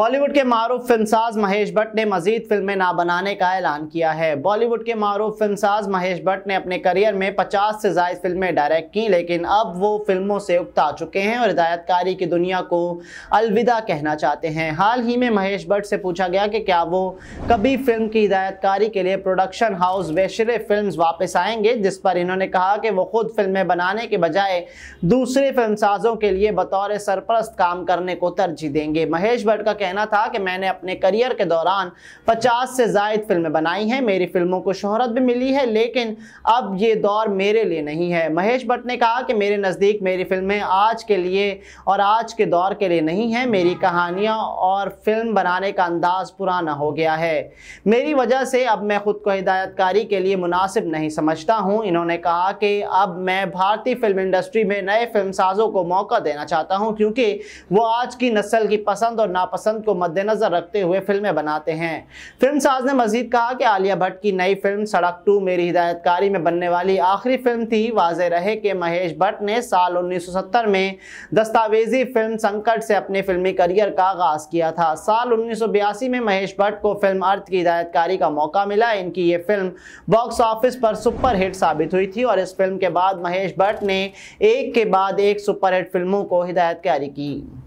बॉलीवुड के मारूफ फिल्मसाज महेश भट्ट ने मजीद फिल्में ना बनाने का ऐलान किया है बॉलीवुड के मारूफ फिल्मसाज महेश भट्ट ने अपने करियर में 50 से जायद फिल्में डायरेक्ट की लेकिन अब वो फिल्मों से उकता चुके हैं और हिदायतकारी की दुनिया को अलविदा कहना चाहते हैं हाल ही में महेश भट्ट से पूछा गया कि क्या वो कभी फिल्म की हिदायतकारी के लिए प्रोडक्शन हाउस वेशरे फिल्म वापस आएंगे जिस पर इन्होंने कहा कि वो खुद फिल्में बनाने के बजाय दूसरे फिल्मसाजों के लिए बतौर सरपरस्त काम करने को तरजीह देंगे महेश भट्ट का कहना था कि मैंने अपने करियर के दौरान 50 से जायद फिल्में बनाई हैं मेरी फिल्मों को शोहरत भी मिली है लेकिन अब ये दौर मेरे लिए नहीं है महेश भट्ट ने कहा कि मेरे नज़दीक मेरी फिल्में आज के लिए और आज के दौर के लिए नहीं हैं मेरी कहानियाँ और फिल्म बनाने का अंदाज़ पुराना हो गया है मेरी वजह से अब मैं ख़ुद को हिदायतकारी के लिए मुनासिब नहीं समझता हूँ इन्होंने कहा कि अब मैं भारतीय फिल्म इंडस्ट्री में नए फिल्म साजों को मौका देना चाहता हूँ क्योंकि वो आज की नस्ल की पसंद और नापसंद पसंद को मद्देनजर रखते हुए फिल्में बनाते हैं फिल्म साज ने मजीद कहा कि आलिया भट्ट की नई फिल्म सड़क टू मेरी हिदायतकारी में बनने वाली आखिरी फिल्म थी वाज रहे कि महेश भट्ट ने साल 1970 में दस्तावेजी फिल्म संकट से अपने फिल्मी करियर का आगाज किया था साल 1982 में महेश भट्ट को फिल्म अर्थ की हिदायतकारी का मौका मिला इनकी ये फिल्म बॉक्स ऑफिस पर सुपरहिट साबित हुई थी और इस फिल्म के बाद महेश भट्ट ने एक के बाद एक सुपरहिट फिल्मों को हिदायतकारी की